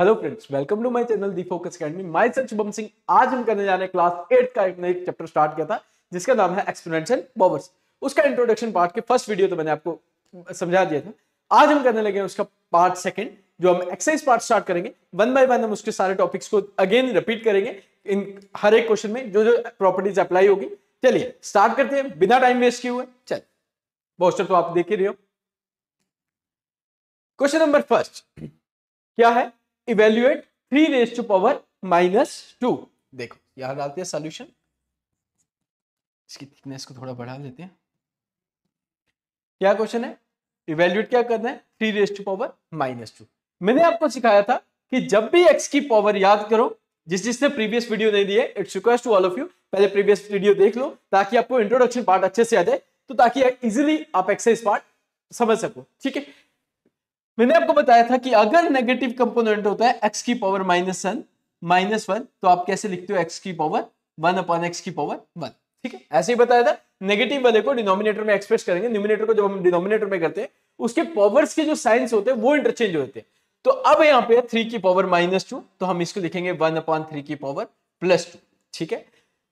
Hello friends welcome to my channel the focus academy my sir Shubham Singh आज हम करने जाने क्लास एट का एक नया चैप्टर स्टार्ट किया था जिसका नाम है एक्सपोनेंशियल पावर्स उसका इंट्रोडक्शन पार्ट के फर्स्ट वीडियो तो मैंने आपको समझा दिया था आज हम करने लगे हैं उसका पार्ट सेकंड जो हम एक्सरसाइज पार्ट स्टार्ट करेंगे वन बाय वन हम उसके सारे टॉपिक्स को अगेन रिपीट करेंगे इन हर एक क्वेश्चन में जो जो प्रॉपर्टीज अप्लाई होगी चलिए स्टार्ट करते हैं बिना टाइम वेस्ट किए हुए चल पोस्टर तो आप देख ही रहे हो क्वेश्चन नंबर फर्स्ट क्या है evaluate three raise to power minus two देखो यहां डालते हैं सोल्यूशन इसकी थिकनेस को थोड़ा बढ़ा देते हैं क्या क्वेश्चन है इवेल्युएट क्या करना है three raise to power minus two मैंने आपको सिखाया था कि जब भी एक्स की पावर याद करो जिस जिसने प्रीवियस वीडियो नहीं दिए it's request to all of you पहले प्रीवियस वीडियो देख लो ताकि आपको इंट्रोडक्शन पार्ट अच्छे से आ जाए तो ताकि इजिली आप एक्सरसाइज पार्ट समझ सको ठीक है मैंने आपको बताया था कि अगर नेगेटिव कंपोनेंट होता है एक्स की power minus one minus one तो आप कैसे लिखते हो एक्स की पावर वन अपॉन एक्स की पावर वन ठीक है ऐसे ही बताया था नेगेटिव वाले को डिनोमिनेटर में एक्सप्रेस करेंगे न्यूमिनेटर को जब हम डिनोमिनेटर में करते हैं उसके पावर्स के जो साइंस होते हैं वो इंटरचेंज होते हैं तो अब यहाँ पे थ्री की पावर माइनस टू तो हम इसको लिखेंगे वन अपॉन थ्री की पावर प्लस टू ठीक है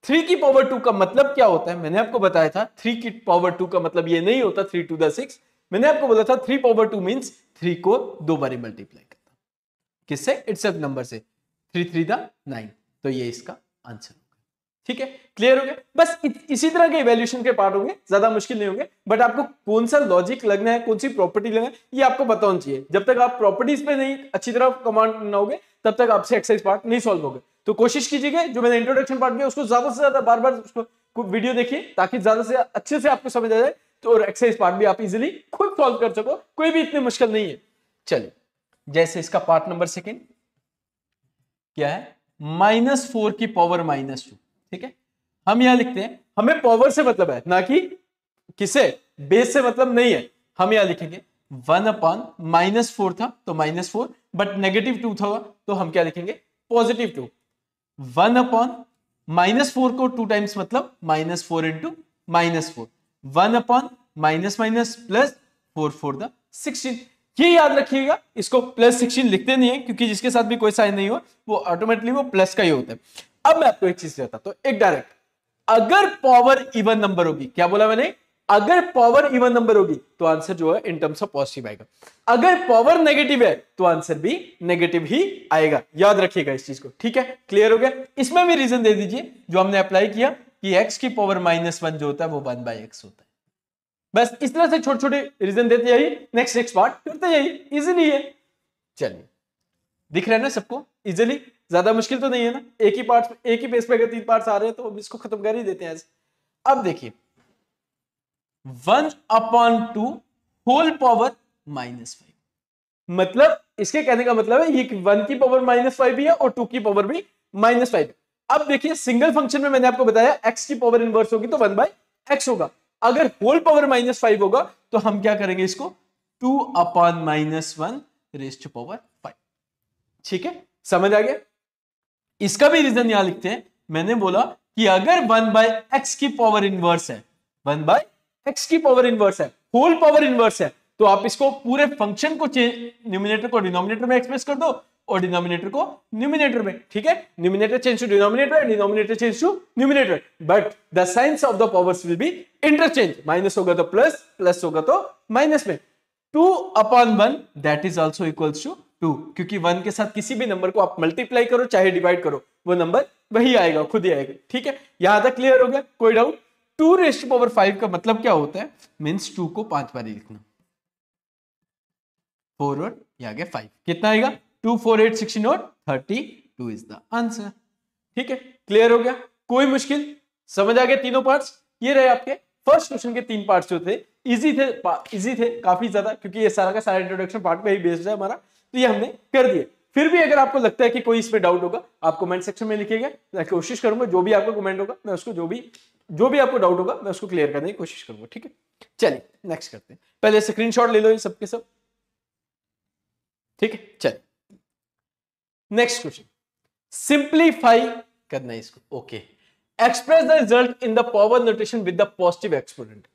थ्री की पावर टू का मतलब क्या होता है मैंने आपको बताया था थ्री की पावर टू का मतलब ये नहीं होता थ्री टू द सिक्स मैंने आपको बोला था three power two means three को दो बार मल्टीप्लाई करता हूँ किससे इट्स नंबर से थ्री थ्री द नाइन तो ये इसका आंसर होगा ठीक है क्लियर हो गया बस इत, इसी तरह के इवेल्यूशन के पार्ट होंगे ज्यादा मुश्किल नहीं होंगे बट आपको कौन सा लॉजिक लगना है कौन सी प्रॉपर्टी लगना है ये आपको बताना चाहिए जब तक आप प्रॉपर्टीज पे नहीं अच्छी तरह कमांड बनाओगे तब तक आपसे एक्सरसाइज पार्ट नहीं सॉल्व होगा तो कोशिश कीजिएगा जो मैंने इंट्रोडक्शन पार्ट किया उसको ज्यादा से ज्यादा बार बार उसको वीडियो देखिए ताकि ज्यादा से अच्छे से आपको समझ आ जाए तो एक्सरसाइज पार्ट भी आप इजिली खुद सॉल्व कर सको कोई भी इतनी मुश्किल नहीं है चलिए जैसे इसका पार्ट नंबर सेकेंड क्या है माइनस फोर की पावर माइनस टू ठीक है हम यहां लिखते हैं हमें पावर से मतलब है ना कि किसे बेस से मतलब नहीं है हम यहां लिखेंगे वन अपॉन माइनस फोर था तो minus four but negative two था तो हम क्या लिखेंगे positive two one upon minus four को टू टाइम्स मतलब minus four into minus four one upon minus minus plus four four the sixteen ये याद रखिएगा इसको प्लस सिक्सटीन लिखते नहीं है क्योंकि जिसके साथ भी कोई साइन नहीं हो वो ऑटोमेटिकली वो प्लस का ही होता है अब मैं आपको एक चीज कहता तो एक डायरेक्ट अगर पावर इवन नंबर होगी क्या बोला मैंने अगर पावर इवन नंबर होगी तो आंसर जो है इन टर्म्स ऑफ पॉजिटिव आएगा अगर पावर नेगेटिव है तो आंसर भी नेगेटिव ही आएगा याद रखिएगा इस चीज को ठीक है क्लियर हो गया इसमें भी रीजन दे दीजिए जो हमने अप्लाई किया कि एक्स की पावर माइनस वन जो होता है वो वन बाई एक्स होता है बस इस तरह से छोटे छोटे रीजन देते जाइए नेक्स्ट नेक्स्ट पार्ट करते जाइए इजिली है चलिए दिख रहा है ना सबको इजिली ज्यादा मुश्किल तो नहीं है ना एक ही पार्ट एक ही पेज पे अगर तीन पार्ट आ रहे हैं तो इसको खत्म कर ही देते हैं अब देखिए one upon two whole power minus five मतलब इसके कहने का मतलब है ये वन की पावर माइनस फाइव भी है और टू की पावर भी माइनस फाइव अब देखिए सिंगल फंक्शन में मैंने आपको बताया एक्स की पावर इनवर्स होगी तो वन बाय एक्स होगा अगर होल पावर माइनस फाइव होगा तो हम क्या करेंगे इसको two upon minus one raised power five ठीक है समझ आ गया इसका भी रीजन यहां लिखते हैं मैंने बोला कि अगर वन बाय एक्स की पावर इनवर्स है वन बाय एक्स की पावर इनवर्स है होल पावर इनवर्स है तो आप इसको पूरे फंक्शन को चेंज न्यूमिनेटर को डिनोमिनेटर में एक्सप्रेस कर दो और डिनोमिनेटर को न्यूमिनेटर में ठीक है numerator change to denominator denominator change to numerator but the signs of the powers will be interchange minus होगा तो प्लस प्लस होगा तो माइनस में to upon one that is also equal to two क्योंकि वन के साथ किसी भी नंबर को आप मल्टीप्लाई करो चाहे डिवाइड करो वो नंबर वही आएगा खुद ही आएगा ठीक है यहां तक क्लियर हो गया कोई doubt two raised power five का मतलब क्या होता है मीन्स टू को पांच बार लिखना फोर और ये गया फाइव कितना आएगा two four eight sixty not thirty two is the answer ठीक है क्लियर हो गया कोई मुश्किल समझ आ गया तीनों पार्ट्स ये रहे आपके फर्स्ट क्वेश्चन के तीन पार्ट्स जो थे इजी थे इजी थे काफी ज्यादा क्योंकि ये सारा का सारा इंट्रोडक्शन पार्ट में ही बेस्ड है हमारा तो ये हमने कर दिए फिर भी अगर आपको लगता है कि कोई इसमें डाउट होगा आप कमेंट सेक्शन में लिखिएगा मैं कोशिश करूंगा जो भी आपको कमेंट होगा मैं उसको जो भी जो भी आपको डाउट होगा मैं उसको क्लियर करने की कोशिश करूंगा ठीक है चलिए नेक्स्ट करते हैं पहले स्क्रीनशॉट ले लो ये सबके सब ठीक है चलिए नेक्स्ट क्वेश्चन सिंप्लीफाई करना है इसको okay express the result in the power notation with the positive exponent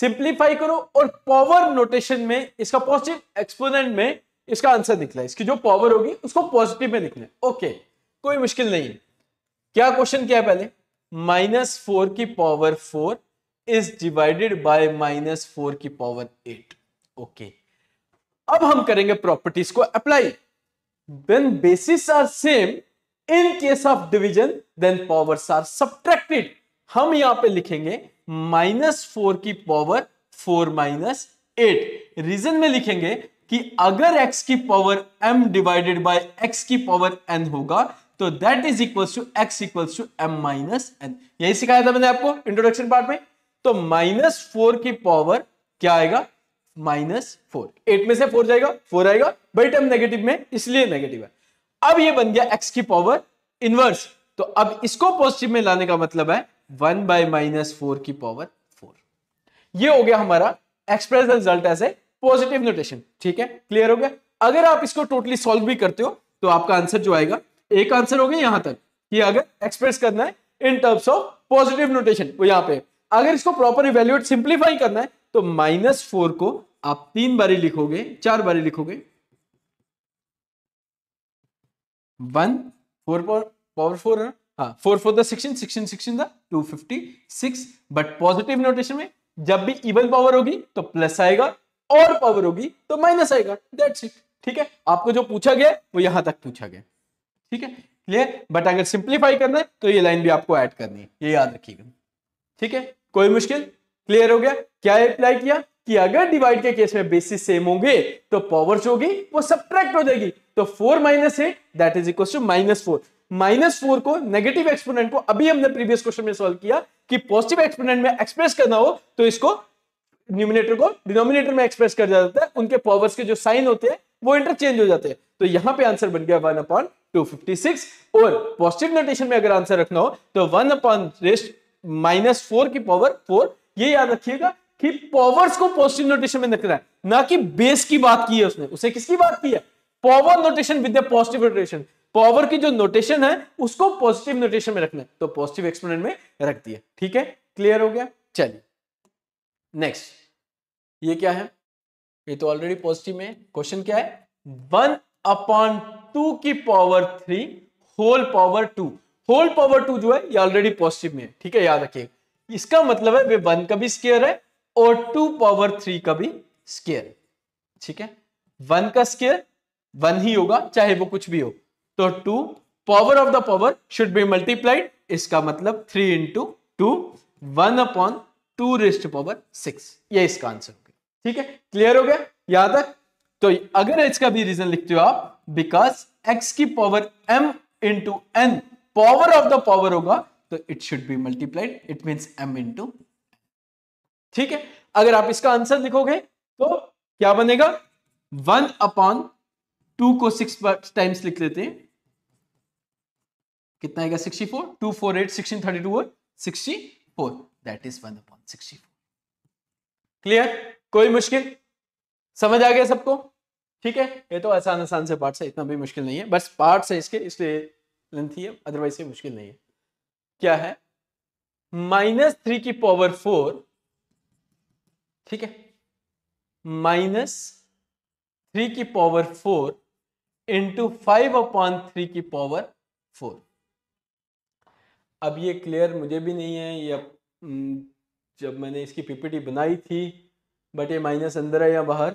simplify करो और पावर नोटेशन में इसका पॉजिटिव एक्सपोनेंट में इसका आंसर निकला इसकी जो पावर होगी उसको पॉजिटिव में निकले ओके कोई मुश्किल नहीं है क्या क्वेश्चन क्या है पहले माइनस फोर की power four is divided by minus four की पावर एट ओके अब हम करेंगे प्रॉपर्टीज को apply when bases are same in case of division then powers are subtracted हम यहां पे लिखेंगे माइनस फोर की power four minus eight reason में लिखेंगे कि अगर x की power m divided by x की पावर n होगा तो that is equals to x equals to m minus N यही सिखाया था मैंने आपको इंट्रोडक्शन पार्ट में तो माइनस फोर की पावर क्या आएगा माइनस फोर एट में से फोर जाएगा फोर आएगा बाई टर्म नेगेटिव में इसलिए नेगेटिव है अब ये बन गया एक्स की पावर इनवर्स तो अब इसको पॉजिटिव में लाने का मतलब है वन बाय माइनस फोर की पावर फोर ये हो गया हमारा express result as a positive notation ठीक है क्लियर हो गया अगर आप इसको टोटली सॉल्व भी करते हो तो आपका आंसर जो आएगा एक आंसर हो गया यहां तक कि अगर एक्सप्रेस करना है in terms of positive notation वो यहां पे अगर इसको प्रॉपर इवेल्युएट सिंप्लीफाई करना है तो माइनस फोर को आप तीन बारी लिखोगे चार बारी लिखोगे वन फोर पावर फोर हाँ four four sixteen sixteen sixteen sixteen the two fifty six but positive notation में जब भी इवन पावर होगी तो प्लस आएगा और पावर होगी तो माइनस आएगा दैट्स इट ठीक है आपको जो पूछा गया वो यहां तक पूछा गया ठीक है क्लियर बट अगर सिंप्लीफाई करना है तो ये लाइन भी आपको ऐड करनी है ये याद रखिएगा ठीक है कोई मुश्किल क्लियर हो गया क्या अप्लाई किया कि अगर डिवाइड के केस में बेसिस सेम होंगे तो पावर जो होगी वो सब्ट्रैक्ट हो जाएगी तो four minus eight that is equal to minus four minus four को नेगेटिव एक्सपोनेंट को अभी हमने प्रीवियस क्वेश्चन में सॉल्व किया कि पॉजिटिव एक्सपोनेंट में एक्सप्रेस करना हो तो इसको न्यूमिनेटर को डिनोमिनेटर में एक्सप्रेस कर दिया जाता है उनके पावर्स के जो साइन होते हैं वो इंटरचेंज हो जाते हैं तो यहां पे आंसर बन गया one upon two fifty six और पॉजिटिव नोटेशन में अगर आंसर रखना हो तो one upon raised minus four की पावर फोर ये याद रखिएगा कि पॉवर्स को पॉजिटिव नोटेशन में रखना है ना कि बेस की बात की है उसने उसे किसकी बात की है power notation with positive notation power की जो नोटेशन है उसको पॉजिटिव नोटेशन में रखना है तो पॉजिटिव एक्सपोनेंट में रख दिया ठीक है क्लियर हो गया चलिए नेक्स्ट ये क्या है ये तो ऑलरेडी पॉजिटिव में क्वेश्चन क्या है वन अपॉन टू की power three whole power two whole power two जो है ये ऑलरेडी पॉजिटिव में है ठीक है याद रखिए इसका मतलब है वे वन का भी स्केयर है और टू पावर थ्री का भी स्केयर ठीक है वन का स्केयर वन ही होगा चाहे वो कुछ भी हो तो two power of the power should be multiplied इसका मतलब three into two one upon two raised power six ये इसका आंसर हो गया ठीक है क्लियर हो गया याद है तो अगर इसका भी रीजन लिखते हो आप बिकॉज एक्स की power M into N power of the power होगा तो it should be multiplied it mean M into ठीक है अगर आप इसका आंसर लिखोगे तो क्या बनेगा वन अपॉन टू को सिक्स टाइम्स लिख लेते हैं कितना आएगा sixty four two four eight sixteen thirty two और sixty four that is one upon sixty four clear कोई मुश्किल समझ आ गया सबको ठीक है ये तो आसान आसान से पार्ट है इतना भी मुश्किल नहीं है बस पार्ट है इसके इसलिए लेंथी है अदरवाइज से मुश्किल नहीं है क्या है माइनस थ्री की पावर फोर ठीक है माइनस थ्री की power four into five upon three की पावर फोर अब ये क्लियर मुझे भी नहीं है ये हम्म, जब मैंने इसकी पीपीटी बनाई थी बट ये माइनस अंदर है या बाहर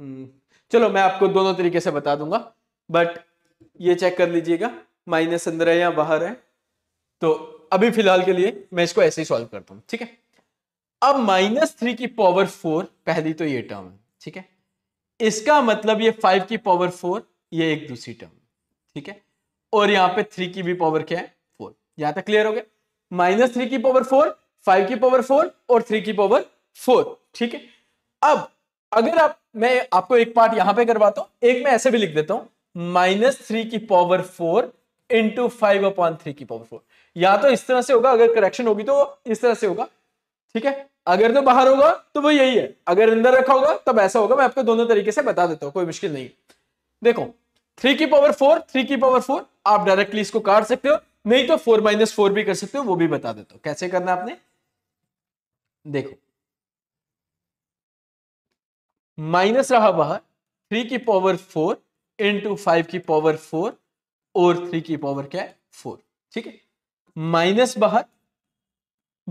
हम्म, चलो मैं आपको दोनों तरीके से बता दूंगा बट ये चेक कर लीजिएगा माइनस अंदर है या बाहर है तो अभी फिलहाल के लिए मैं इसको ऐसे ही सॉल्व करता हूँ ठीक है अब माइनस थ्री की पावर फोर पहली तो ये टर्म है ठीक है इसका मतलब ये फाइव की पावर फोर ये एक दूसरी टर्म ठीक है और यहां पे थ्री की भी पावर क्या है फोर यहां तक क्लियर हो गया माइनस थ्री की पावर फोर फाइव की पावर फोर और थ्री की पावर फोर ठीक है अब अगर आप मैं आपको एक पार्ट यहां पे करवाता हूं एक मैं ऐसे भी लिख देता हूं माइनस थ्री की power four into five upon three की पावर फोर या तो इस तरह से होगा अगर करेक्शन होगी तो इस तरह से होगा ठीक है अगर तो बाहर होगा तो वो यही है अगर अंदर रखा होगा तब ऐसा होगा मैं आपको दोनों तरीके से बता देता हूं कोई मुश्किल नहीं देखो थ्री की पावर फोर थ्री की पावर फोर आप डायरेक्टली इसको काट सकते हो नहीं तो फोर माइनस फोर भी कर सकते हो वो भी बता देता हूं कैसे करना आपने देखो माइनस रहा बाहर थ्री की पावर फोर इंटू फाइव की पावर फोर और थ्री की पावर क्या है फोर ठीक है माइनस बाहर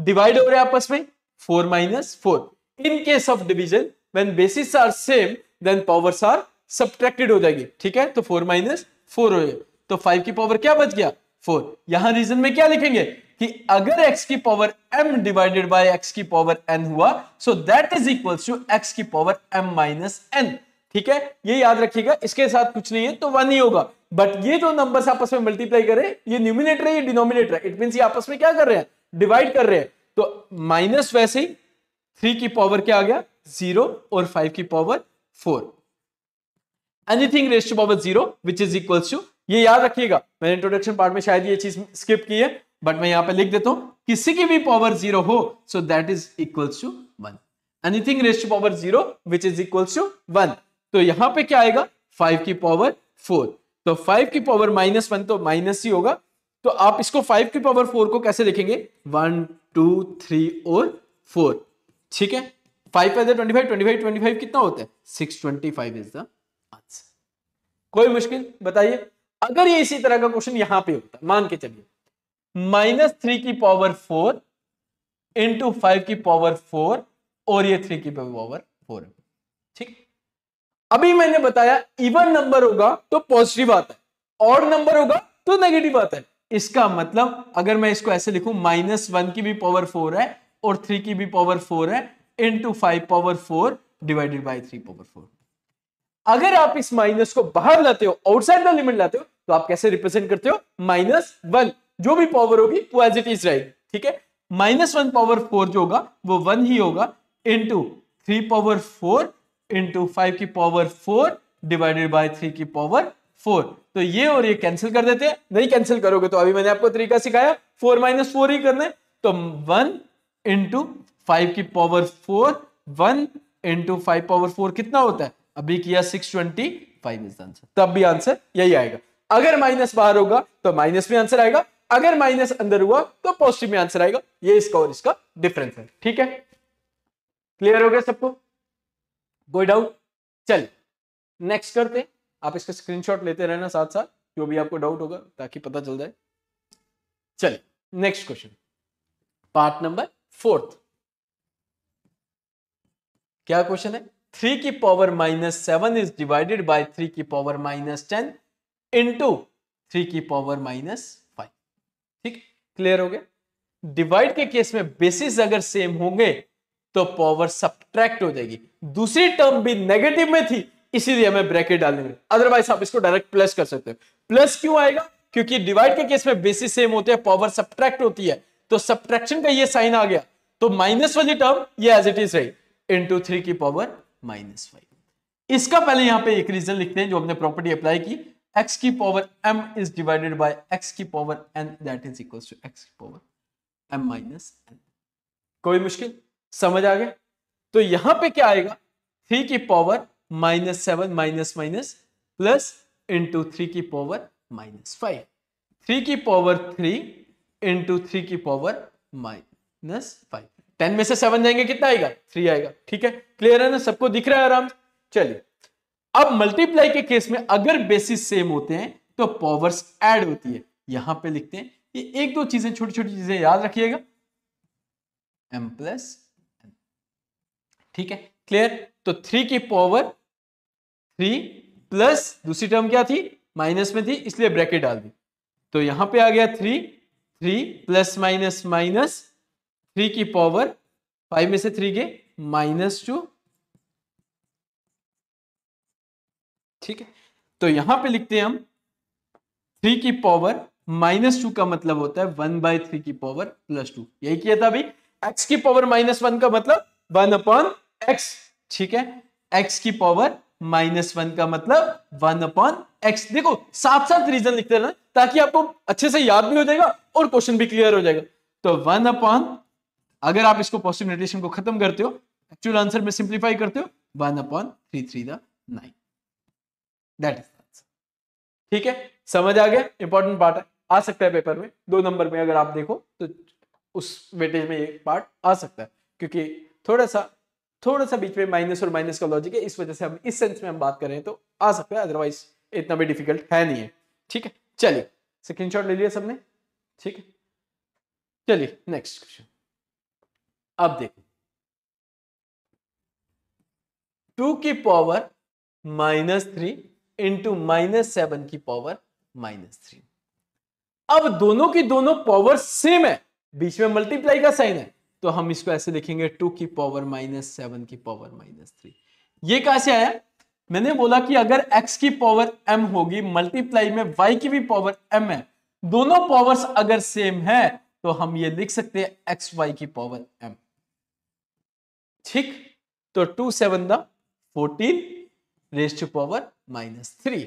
डिवाइड हो रहे आपस में 4 minus 4. In case of division, when bases are same, then powers are subtracted हो जाएगी ठीक है तो 4 माइनस फोर हो जाएगी तो 5 की पावर क्या बच गया 4. यहां रीजन में क्या लिखेंगे कि अगर x की power m divided by x की पावर n हुआ so that is equal to x की पावर m माइनस एन ठीक है ये याद रखिएगा इसके साथ कुछ नहीं है तो वन ही होगा बट ये जो नंबर्स आपस में मल्टीप्लाई करें ये न्यूमिनेटर है ये डिनोमिनेटर है इट मीन ये आपस में क्या कर रहे हैं डिवाइड कर रहे हैं तो माइनस वैसे ही थ्री की पावर क्या आ गया जीरो और फाइव की power four anything raised to power zero which is equal to ये याद रखिएगा मैंने इंट्रोडक्शन पार्ट में शायद ये चीज स्किप की है बट मैं यहां पे लिख देता हूं किसी की भी पावर जीरो हो so that is equal to one anything raised to power zero which is equal to one तो यहां पे क्या आएगा फाइव की पावर फोर तो फाइव की पावर माइनस वन तो माइनस ही होगा तो आप इसको फाइव की पावर फोर को कैसे लिखेंगे वन टू थ्री और फोर ठीक है फाइव पे twenty five twenty five twenty five कितना होता है six twenty five is the answer कोई मुश्किल बताइए अगर ये इसी तरह का क्वेश्चन यहां पे होता मान के चलिए माइनस थ्री की पावर फोर इंटू फाइव की पावर फोर और ये थ्री की पावर फोर है ठीक अभी मैंने बताया इवन नंबर होगा तो पॉजिटिव आता है और नंबर होगा तो नेगेटिव आता है इसका मतलब अगर मैं इसको ऐसे लिखूं माइनस वन की भी पावर फोर है और थ्री की भी पावर फोर है into five power four divided by three power four अगर आप इस माइनस को बाहर लाते हो आउटसाइड द लिमिट लाते हो तो आप कैसे रिप्रेजेंट करते हो माइनस वन जो भी पावर होगी वो एज इट इज राइट ठीक है माइनस वन पावर फोर जो होगा वो वन ही होगा into three power four into five की power four divided by three की पावर फोर तो ये और ये कैंसिल कर देते हैं नहीं कैंसिल करोगे तो अभी मैंने आपको तरीका सिखाया फोर माइनस फोर ही करना है तो वन इंटू फाइव की power four one into five power four कितना होता है अभी किया six twenty five is answer तब भी आंसर यही आएगा अगर माइनस बाहर होगा तो माइनस में आंसर आएगा अगर माइनस अंदर हुआ तो पॉजिटिव में आंसर आएगा ये इसका और इसका डिफरेंस है ठीक है क्लियर हो गया सबको कोई डाउट चल नेक्स्ट करते हैं आप इसका स्क्रीनशॉट लेते रहना साथ साथ जो भी आपको डाउट होगा ताकि पता चल जाए चलिए next question part number fourth क्या क्वेश्चन है थ्री की power minus seven is divided by three की power minus ten into three की पावर माइनस फाइव ठीक क्लियर हो गया डिवाइड के केस में बेसिस अगर सेम होंगे तो पावर सब्ट्रैक्ट हो जाएगी दूसरी टर्म भी नेगेटिव में थी इसीलिए हमें ब्रैकेट डालने में अदरवाइज आप इसको डायरेक्ट प्लस कर सकते हो प्लस क्यों आएगा क्योंकि डिवाइड के केस में बेसिस सेम होते हैं पावर सब्ट्रैक्ट होती है तो सब्ट्रैक्शन का ये साइन आ गया तो माइनस वाली टर्म ये एज इट इज रही इंटू थ्री की पावर माइनस फाइव इसका पहले यहां पे एक रीजन लिखते हैं जो हमने प्रॉपर्टी अप्लाई की x की power m is divided by x की power n that is equal to x की पावर m माइनस n कोई मुश्किल समझ आ गया तो यहां पे क्या आएगा 3 की power minus seven minus minus plus into three की पावर माइनस फाइव थ्री की पावर थ्री इंटू थ्री की पावर माइनस फाइव टेन में से सेवन जाएंगे कितना आएगा थ्री आएगा ठीक है क्लियर है ना सबको दिख रहा है आराम चलिए अब मल्टीप्लाई के केस में अगर बेसिस सेम होते हैं तो पावर्स ऐड होती है यहां पे लिखते हैं ये एक दो चीजें छोटी छोटी चीजें याद रखिएगा एम प्लस ठीक है क्लियर तो थ्री की पावर थ्री प्लस दूसरी टर्म क्या थी माइनस में थी इसलिए ब्रैकेट डाल दी तो यहां पे आ गया three three plus minus minus three की पावर फाइव में से थ्री के माइनस टू ठीक है तो यहां पे लिखते हैं हम थ्री की पावर माइनस टू का मतलब होता है वन बाय थ्री की पावर प्लस टू यही किया था अभी एक्स की पावर माइनस वन का मतलब वन अपॉन एक्स ठीक है एक्स की पावर माइनस वन का मतलब वन अपॉन एक्स देखो साथ साथ रीजन लिखते रहना ताकि आपको अच्छे से याद भी हो जाएगा और क्वेश्चन भी क्लियर हो जाएगा तो वन अपॉन अगर आप इसको पॉजिटिव नोटेशन को खत्म करते हो एक्चुअल आंसर में सिंप्लीफाई करते हो one upon three three the nine that is ठीक है समझ आ गया इंपॉर्टेंट पार्ट है आ सकता है पेपर में दो नंबर में अगर आप देखो तो उस वेटेज में ये पार्ट आ सकता है क्योंकि थोड़ा सा थोड़ा सा बीच में माइनस और माइनस का लॉजिक है इस वजह से हम इस सेंस में हम बात करें तो आ सकता है अदरवाइज इतना भी डिफिकल्ट है नहीं है ठीक है चलिए स्क्रीन ले लिया सबने ठीक है चलिए नेक्स्ट क्वेश्चन अब देखो टू की power minus three into minus seven की पावर माइनस थ्री अब दोनों की दोनों पावर सेम है बीच में मल्टीप्लाई का साइन है तो हम इसको ऐसे लिखेंगे टू की पावर माइनस सेवन की पावर माइनस थ्री ये कहा से आया मैंने बोला कि अगर x की पावर m होगी मल्टीप्लाई में y की भी पावर m है दोनों पावर्स अगर सेम है तो हम ये लिख सकते हैं एक्स वाई की पावर m ठीक तो two seven the fourteen raise to power minus three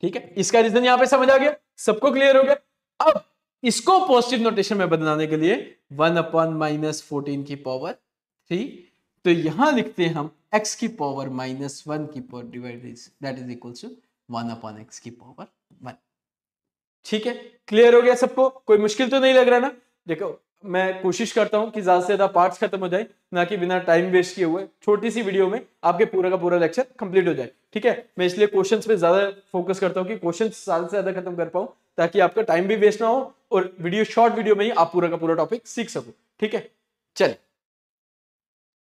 ठीक है इसका रीजन यहां पे समझ आ गया सबको क्लियर हो गया अब इसको पॉजिटिव नोटेशन में बदलाने के लिए वन अपॉन माइनस फोर्टीन की पावर थ्री तो यहां लिखते हैं हम एक्स की पावर माइनस वन की power divide that is equal to one upon x की पावर वन ठीक है क्लियर हो गया सबको कोई मुश्किल तो नहीं लग रहा ना देखो मैं कोशिश करता हूं कि ज्यादा से ज्यादा पार्ट्स खत्म हो जाए ना कि बिना टाइम वेस्ट किए हुए छोटी सी वीडियो में आपके पूरा का पूरा लेक्चर कंप्लीट हो जाए ठीक है मैं इसलिए क्वेश्चंस पे ज्यादा फोकस करता हूं कि क्वेश्चंस ज्यादा से ज्यादा खत्म कर पाऊं ताकि आपका टाइम भी वेस्ट ना हो और वीडियो शॉर्ट वीडियो में ही आप पूरा का पूरा टॉपिक सीख सको ठीक है चल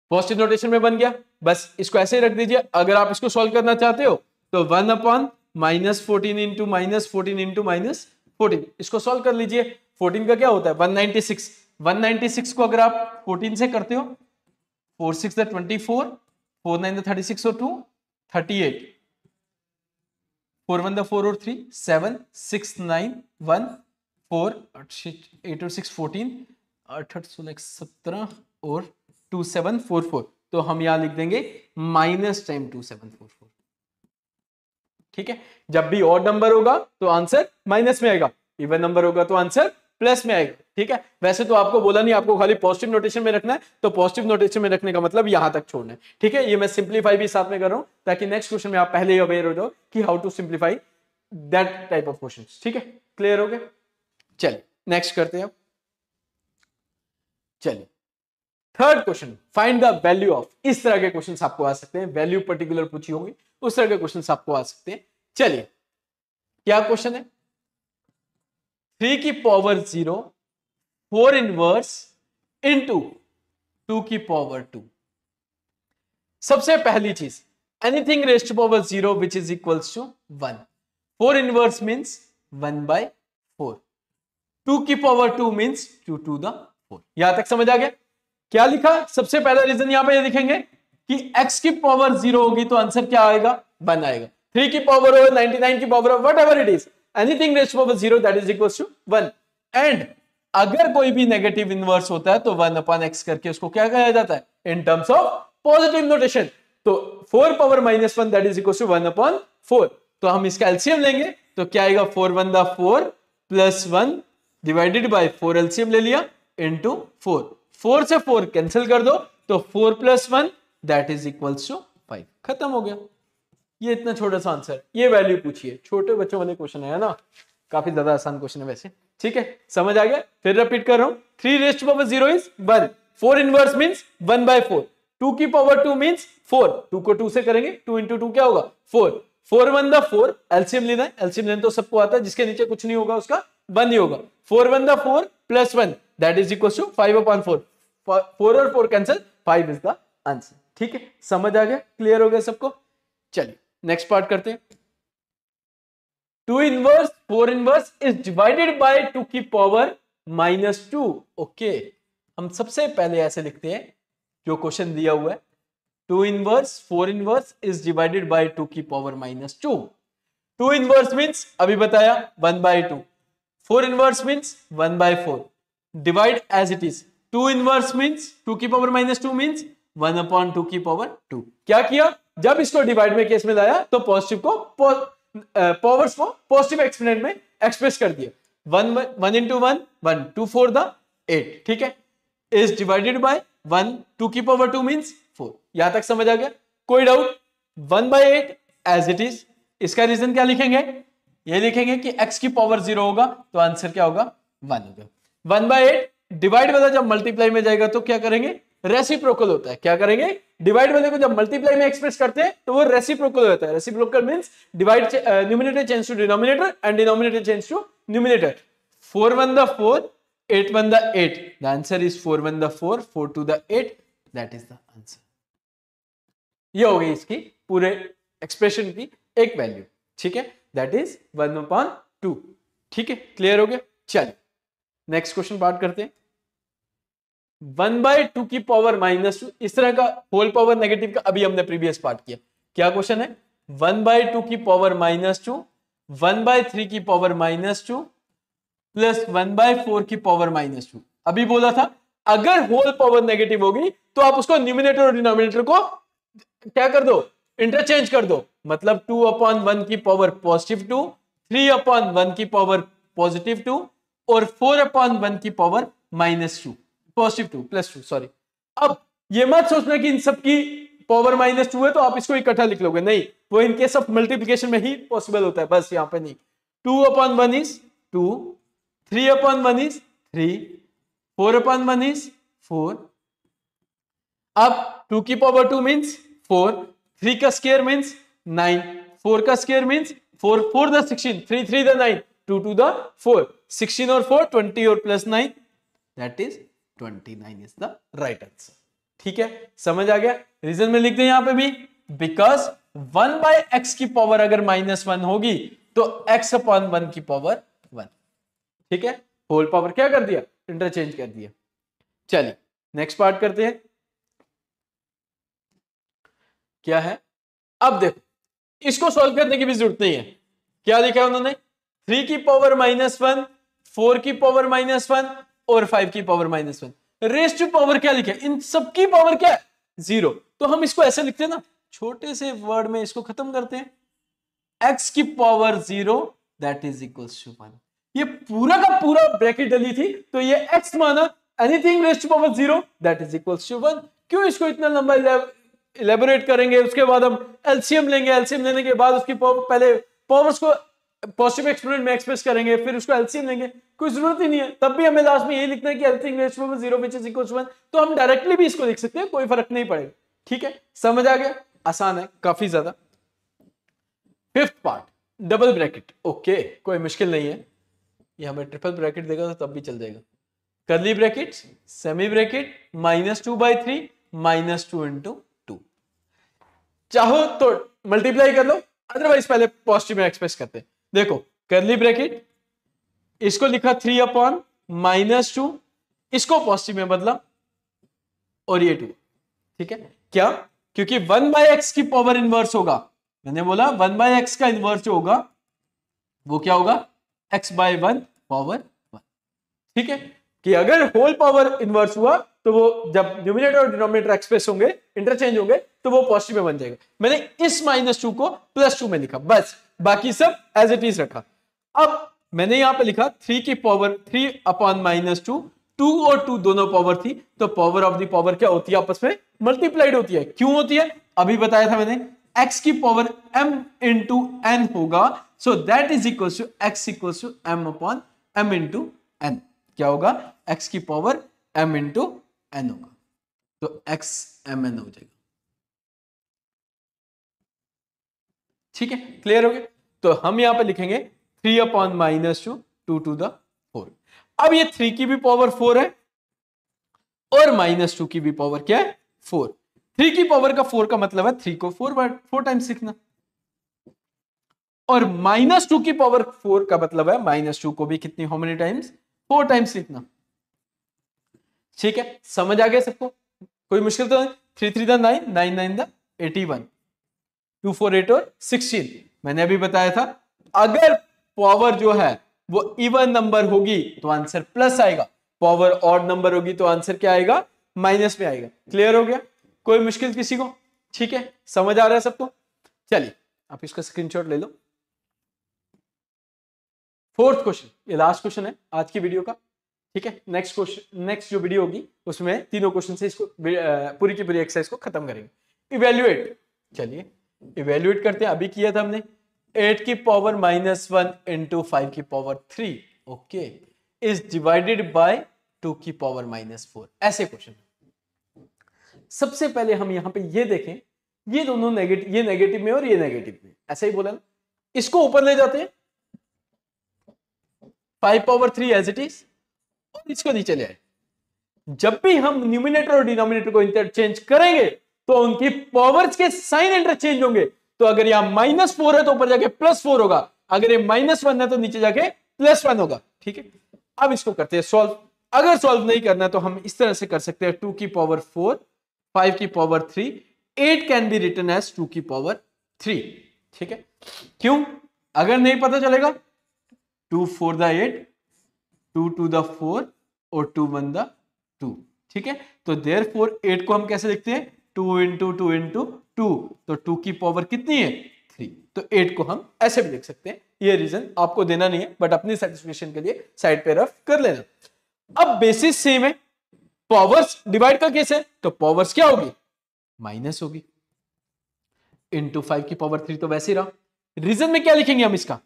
पॉजिटिव नोटेशन में बन गया बस इसको ऐसे ही रख दीजिए अगर आप इसको सॉल्व करना चाहते हो तो one upon minus fourteen into minus fourteen into minus fourteen इसको सॉल्व कर लीजिए फोर्टीन का क्या होता है one ninety six one ninety six को अगर आप फोर्टीन से करते हो four six twenty four four nine thirty six और two thirty eight four one the four और three seven six nine one four eight और सिक्स फोर्टीन अठ सोलह सत्रह और टू सेवन फोर फोर तो हम यहां लिख देंगे minus time two seven four four ठीक है जब भी और नंबर होगा तो आंसर माइनस में आएगा इवन नंबर होगा तो आंसर प्लस में आएगा ठीक है वैसे तो आपको बोला नहीं आपको खाली पॉजिटिव नोटेशन में रखना है तो पॉजिटिव नोटेशन में रखने का मतलब यहां तक छोड़ना है ठीक है ये मैं सिंप्लीफाई भी साथ में कर रहा हूं ताकि नेक्स्ट क्वेश्चन में आप पहले ही अवेयर हो जाओ कि how to simplify that type of question ठीक है क्लियर हो गए चलिए नेक्स्ट करते हैं चलिए third question find the value of इस तरह के क्वेश्चन आपको आ सकते हैं वैल्यू पर्टिकुलर पूछी होंगी उस तरह के क्वेश्चन आपको आ सकते हैं चलिए क्या क्वेश्चन है थ्री की power zero four inverse in two की पावर टू सबसे पहली चीज anything raised power zero which is equals to one four inverse means one by four two की power two means two two the four यहां तक समझ आ गया क्या लिखा सबसे पहला रीजन यहां पर यह लिखेंगे कि x की पावर जीरो होगी तो आंसर क्या आएगा वन आएगा थ्री की पावर होगा नाइनटी नाइन की power of whatever it is anything raise to power zero that is equal to one and अगर कोई भी नेगेटिव इनवर्स होता है तो वन अपॉन एक्स करके उसको क्या कहा जाता है in terms of positive notation तो four power minus one that is equal to one upon four तो हम इसका एल्सियम लेंगे तो क्या आएगा four one the four plus one divided by four LCM ले लिया इंटू फोर फोर से फोर कैंसिल कर दो तो four plus one that is equals to five खत्म हो गया ये इतना छोटा सा आंसर ये वैल्यू पूछिए छोटे बच्चों वाले क्वेश्चन है ना काफी ज्यादा आसान क्वेश्चन है वैसे ठीक है समझ आ गया फिर रिपीट कर रहा हूं three raised power zero is one four inverse means one by four two की power two means four two को टू से करेंगे टू इंटू टू क्या होगा four four one the four LCM लेना है एल्सियम लेना तो सबको आता है जिसके नीचे कुछ नहीं होगा उसका वन ही होगा four one the four plus one that is equal to five upon four four और four cancel five is the answer ठीक है समझ आ गया क्लियर हो गया सबको चलिए नेक्स्ट पार्ट करते हैं two inverse four inverse is divided by two की पावर माइनस टू ओके हम सबसे पहले ऐसे लिखते हैं जो क्वेश्चन दिया हुआ है two inverse four inverse is divided by two की power minus two two inverse means अभी बताया one by two four inverse means one by four divide as it is two inverse means two की power minus two means one upon two की power two क्या किया जब इसको divide में तो केस में लाया तो पॉजिटिव को पॉवर्स को पॉजिटिव एक्सपोनेंट में एक्सप्रेस कर दिया one one into one one two four the eight ठीक है is divided by one two की पावर टू मीन्स फोर यहां तक समझ आ गया कोई doubt one by eight as it is इसका रीजन क्या लिखेंगे ये लिखेंगे कि x की पावर जीरो होगा तो आंसर क्या होगा वन होगा वन बाई एट डिवाइड वाला जब मल्टीप्लाई में जाएगा तो क्या करेंगे रेसिप्रोकल होता है क्या करेंगे डिवाइड वाले को जब मल्टीप्लाई में एक्सप्रेस करते हैं तो वो रेसिप्रोकल होता है reciprocal means divide numerator change to denominator and denominator change to numerator four one the four eight one the eight the answer is four one the four four two the eight that is the answer ये हो गई इसकी पूरे expression की एक value ठीक है that is one upon two ठीक है क्लियर हो गया चलिए नेक्स्ट क्वेश्चन बात करते हैं वन बाय टू की पावर माइनस टू इस तरह का होल पावर नेगेटिव का अभी हमने प्रीवियस पार्ट किया क्या क्वेश्चन है वन बाय टू की power minus two one by three की power minus two plus one by four की पावर माइनस टू अभी बोला था अगर होल पावर नेगेटिव होगी तो आप उसको न्यूमिनेटर और डिनोमिनेटर को क्या कर दो इंटरचेंज कर दो मतलब टू अपॉन वन की power positive two three upon one की पावर पॉजिटिव टू और फोर अपॉन वन की power minus two positive two plus two sorry अब ये मत सोचना कि इन सब की पावर माइनस टू है तो आप इसको इकट्ठा लिख लोगे नहीं वो इन केस ऑफ मल्टीप्लीकेशन में ही पॉसिबल होता है बस यहाँ पे नहीं two upon one is two three upon one is three four upon one is four अब टू की power two means four three का स्केयर मीन्स नाइन फोर का square means four four the sixteen three three the nine two two the four sixteen और four twenty और plus nine that is 29 is the right answer ठीक है समझ आ गया reason में लिखते हैं यहां पे भी बिकॉज वन बाय एक्स की पावर अगर माइनस वन होगी तो एक्स अपॉन वन की पावर वन ठीक है होल पावर क्या कर दिया इंटरचेंज कर दिया चलिए नेक्स्ट पार्ट करते हैं क्या है अब देखो इसको सॉल्व करने की भी जरूरत नहीं है क्या लिखा है उन्होंने थ्री की पावर माइनस वन फोर की पावर माइनस वन और फाइव की power minus one raise to power क्या लिखे इन सबकी पावर क्या है जीरो तो हम इसको ऐसे लिखते हैं ना छोटे से वर्ड में इसको खत्म करते हैं एक्स की power zero that is equal to one ये पूरा का पूरा ब्रैकेट डली थी तो ये एक्स माना anything raise to power zero that is equal to one क्यों इसको इतना लंबा इलेबोरेट करेंगे उसके बाद हम एलसीएम लेंगे एलसीएम लेने के बाद उसकी पावर पहले पावर्स को पॉजिटिव एक्सपोनेंट में एक्सप्रेस करेंगे फिर उसको एलसीएम लेंगे कोई जरूरत ही नहीं है तब भी हमें लास्ट में यही लिखना है कि एलसीएम रेशियो में जीरो विच इक्वल्स वन तो हम डायरेक्टली भी इसको लिख सकते हैं कोई फर्क नहीं पड़ेगा ठीक है समझ आ गया आसान है काफी ज्यादा fifth part double bracket okay कोई मुश्किल नहीं है ये हमें ट्रिपल ब्रैकेट देगा तो तब भी चल जाएगा curly bracket semi bracket minus two by three minus two into two चाहो तो मल्टीप्लाई कर लो अदरवाइज पहले पॉजिटिव में एक्सप्रेस करते हैं देखो करली ब्रैकेट इसको लिखा थ्री अपॉन माइनस टू इसको पॉजिटिव में बदला और ये टू ठीक है क्या क्योंकि वन बाय एक्स की पावर इन्वर्स होगा मैंने बोला वन बाय एक्स का इन्वर्स जो होगा वो क्या होगा x by one power one ठीक है कि अगर होल पावर इन्वर्स हुआ तो वो जब न्यूमिनेटर और डिनोमिनेटर एक्सप्रेस होंगे इंटरचेंज होंगे तो वो पॉजिटिव में बन जाएगा मैंने इस माइनस टू को प्लस टू में लिखा बस बाकी सब एज इट इज रखा अब मैंने यहां पे लिखा थ्री की power three upon minus two two और टू दोनों पावर थी तो पावर ऑफ दी पावर क्या होती है आपस में मल्टीप्लाइड होती है क्यों होती है अभी बताया था मैंने x की पावर m टू एन होगा so that is equal to x equal to m upon m to n क्या होगा x की पावर m टू एन होगा तो x एम एन हो जाएगा ठीक है क्लियर हो गया तो हम यहां पर लिखेंगे three upon minus two two two the four अब ये थ्री की भी पावर फोर है और माइनस टू की भी पावर क्या है फोर थ्री की पावर का फोर का मतलब है थ्री को फोर बार फोर टाइम सीखना और माइनस टू की पावर फोर का मतलब है माइनस टू को भी कितनी हो मेनी टाइम्स फोर टाइम्स सीखना ठीक है समझ आ गया सबको कोई मुश्किल तो नहीं three three the nine nine nine the eighty one two four eight और सिक्सटीन मैंने अभी बताया था अगर पावर जो है वो इवन नंबर होगी तो आंसर प्लस आएगा पावर ऑड नंबर होगी तो आंसर क्या आएगा माइनस में आएगा क्लियर हो गया कोई मुश्किल किसी को ठीक है समझ आ रहा है सबको चलिए आप इसका स्क्रीनशॉट ले लो फोर्थ क्वेश्चन ये लास्ट क्वेश्चन है आज की वीडियो का ठीक है नेक्स्ट क्वेश्चन नेक्स्ट जो वीडियो होगी उसमें तीनों क्वेश्चन से इसको पूरी की पूरी एक्सरसाइज को खत्म करेंगे इवेल्युएट चलिए इवेल्युएट करते हैं अभी किया था हमने एट की power minus one into five की power three okay is divided by two की पावर माइनस फोर ऐसे क्वेश्चन सबसे पहले हम यहां पे ये देखें ये दोनों नेगेटिव ये नेगेटिव में और ये नेगेटिव में ऐसा ही बोला ना इसको ऊपर ले जाते हैं five power three as it is और इसको नीचे ले आए जब भी हम न्यूमिनेटर और डिनोमिनेटर को इंटरचेंज करेंगे तो उनकी पावर्स के साइन इंटरचेंज होंगे तो अगर यहां माइनस फोर है तो ऊपर जाके प्लस फोर होगा अगर ये माइनस वन है तो नीचे जाके प्लस वन होगा ठीक है अब इसको करते हैं सॉल्व अगर सॉल्व नहीं करना तो हम इस तरह से कर सकते हैं टू की पावर फोर फाइव की power three eight can be written as two की पावर थ्री ठीक है क्यों अगर नहीं पता चलेगा two four the eight two two the four और टू वन द टू ठीक है तो देर फोर एट को हम कैसे लिखते हैं two into two into two तो टू की पावर कितनी है थ्री तो एट को हम ऐसे भी लिख सकते हैं ये रीजन आपको देना नहीं है बट अपनी सेटिस्फेक्शन के लिए साइड पे रफ कर लेना अब बेसिस सेम है पावर्स डिवाइड का केस है तो पावर्स क्या होगी माइनस होगी इंटू फाइव की पावर थ्री तो वैसे ही रहा रीजन में क्या लिखेंगे हम इसका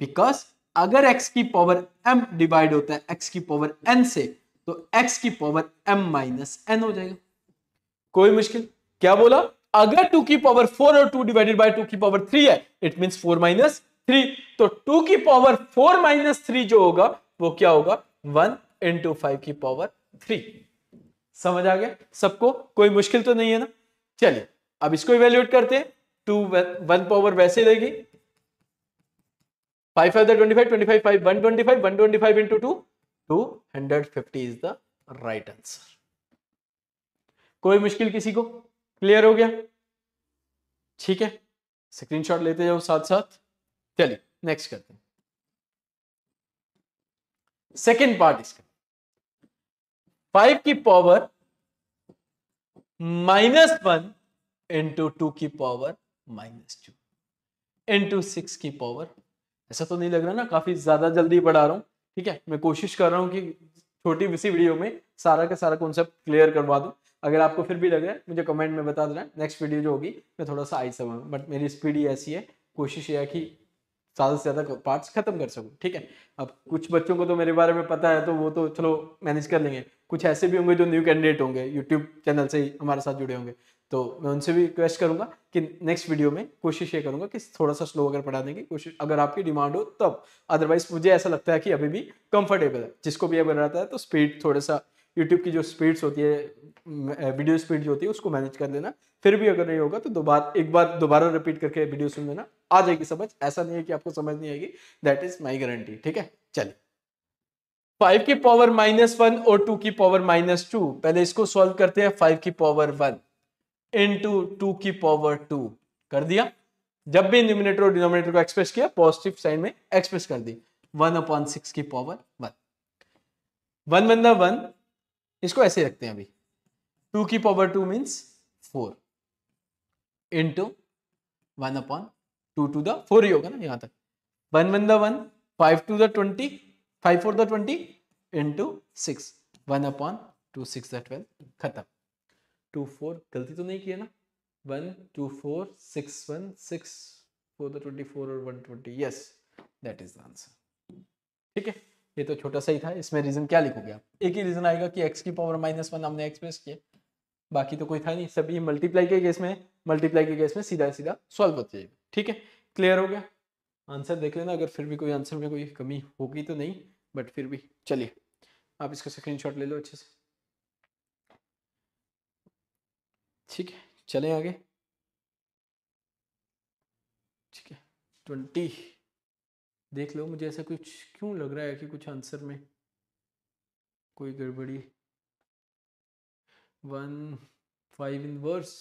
बिकॉज अगर x की पावर m डिवाइड होता है x की पावर n से तो x की पावर m माइनस एन हो जाएगा कोई मुश्किल क्या बोला अगर टू की पावर फोर और टू डिवाइडेड बाई टू की पावर थ्री है it mean four minus three तो टू की पावर फोर माइनस थ्री जो होगा वो क्या होगा वन इंटू फाइव की पावर थ्री समझ आ गया सबको कोई मुश्किल तो नहीं है ना चलिए अब इसको इवेल्यूएट करते हैं टू वन पावर वैसे रहेगी five five twenty five twenty five five one twenty five one twenty five into two two hundred fifty is the right answer कोई मुश्किल किसी को क्लियर हो गया ठीक है स्क्रीनशॉट लेते जाओ साथ साथ चलिए नेक्स्ट करते हैं सेकेंड पार्ट इसका फाइव की power minus one into two की power minus two into six की पावर ऐसा तो नहीं लग रहा ना काफी ज्यादा जल्दी पढ़ा रहा हूं ठीक है मैं कोशिश कर रहा हूं कि छोटी सी वीडियो में सारा का सारा कॉन्सेप्ट क्लियर करवा दूं अगर आपको फिर भी लग रहा है मुझे कमेंट में बता देना नेक्स्ट वीडियो जो होगी मैं थोड़ा सा आई समझ बट मेरी स्पीड ही ऐसी है कोशिश यह है कि ज़्यादा से ज़्यादा पार्ट्स खत्म कर सकूँ ठीक है अब कुछ बच्चों को तो मेरे बारे में पता है तो वो तो चलो मैनेज कर लेंगे कुछ ऐसे भी होंगे जो न्यू कैंडिडेट होंगे यूट्यूब चैनल से ही हमारे साथ जुड़े होंगे तो मैं उनसे भी रिक्वेस्ट करूंगा कि नेक्स्ट वीडियो में कोशिश ये करूँगा कि थोड़ा सा स्लो अगर पढ़ाने की कोशिश अगर आपकी डिमांड हो तब अदरवाइज मुझे ऐसा लगता है कि अभी भी कम्फर्टेबल है जिसको भी अगर रहता है तो स्पीड थोड़ा सा यूट्यूब की जो स्पीड्स होती है वीडियो स्पीड जो होती है उसको मैनेज कर लेना फिर भी अगर नहीं होगा तो दोबारा एक बार दोबारा रिपीट करके वीडियो सुन लेना आ जाएगी समझ ऐसा नहीं है कि आपको समझ नहीं आएगी दैट इज माई गारंटी ठीक है चलिए फाइव की पावर माइनस वन और टू की पावर माइनस टू पहले इसको सॉल्व करते हैं फाइव की पावर वन इंटू टू की पावर टू कर दिया जब भी न्यूमिनेटर और डिनोमिनेटर को एक्सप्रेस किया पॉजिटिव साइन में एक्सप्रेस कर दी वन अपॉन सिक्स की power one one one one इसको ऐसे रखते हैं अभी टू की power two means four in two one upon two two the four ही होगा ना यहाँ तक one one the one five two the twenty five four the twenty in two six one upon two six the twelve खत्म two four गलती तो नहीं किया ना one two four six one six four the twenty four और one twenty yes that is the answer ठीक है ये तो छोटा सा ही था इसमें रीजन क्या लिखोगे आप एक ही रीजन आएगा कि एक्स की पावर माइनस वन हमने एक्सप्रेस किए बाकी तो कोई था नहीं सभी मल्टीप्लाई के केस में मल्टीप्लाई के केस में सीधा सीधा सॉल्व होती जाएगा ठीक है क्लियर हो गया आंसर देख लेना अगर फिर भी कोई आंसर में कोई कमी होगी तो नहीं बट फिर भी चलिए आप इसका स्क्रीनशॉट ले लो अच्छे से ठीक है चले आगे ठीक है ट्वेंटी देख लो मुझे ऐसा कुछ क्यों लग रहा है कि कुछ आंसर में कोई गड़बड़ी one five inverse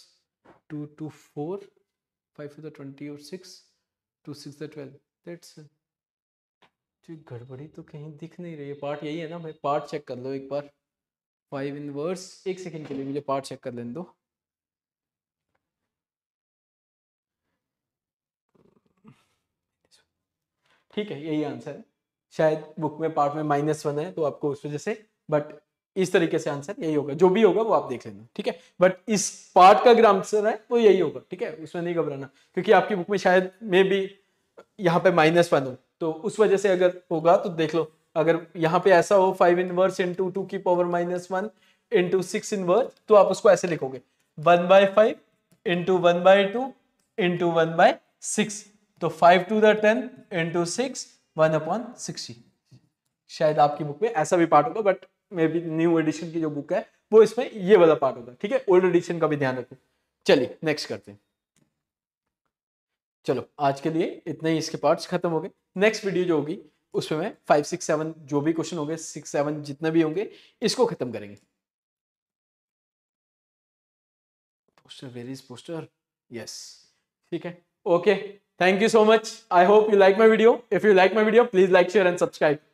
two two four five two the twenty और six two six the twelve that's तो गड़बड़ी तो कहीं दिख नहीं रही है पार्ट यही है ना भाई पार्ट चेक कर लो एक बार फाइव इन वर्स एक सेकेंड के लिए मुझे पार्ट चेक कर लेने दो ठीक है यही आंसर है शायद बुक में पार्ट में माइनस वन है तो आपको उस वजह से बट इस तरीके से आंसर यही होगा जो भी होगा वो आप देख लेना ठीक है बट इस पार्ट का अगर आंसर है वो यही होगा ठीक है उसमें नहीं घबराना क्योंकि आपकी बुक में शायद मे भी यहाँ पे माइनस वन हो तो उस वजह से अगर होगा तो देख लो अगर यहाँ पे ऐसा हो फाइव वर्स इन टू की power minus one into six verse तो आप उसको ऐसे लिखोगे one by five into one by two into one by six तो five two the ten into six one upon sixty शायद आपकी बुक में ऐसा भी पार्ट होगा but may be new edition की जो बुक है वो इसमें ये वाला पार्ट होगा ठीक है ओल्ड एडिशन का भी ध्यान रखें चलिए नेक्स्ट करते हैं चलो आज के लिए इतने ही इसके पार्ट्स खत्म हो गए नेक्स्ट वीडियो जो होगी उसमें मैं फाइव सिक्स सेवन जो भी क्वेश्चन होंगे सिक्स सेवन जितने भी होंगे इसको खत्म करेंगे पोस्टर वेर पोस्टर यस ठीक है okay Thank you so much. I hope you like my video. If you like my video, please like, share and subscribe.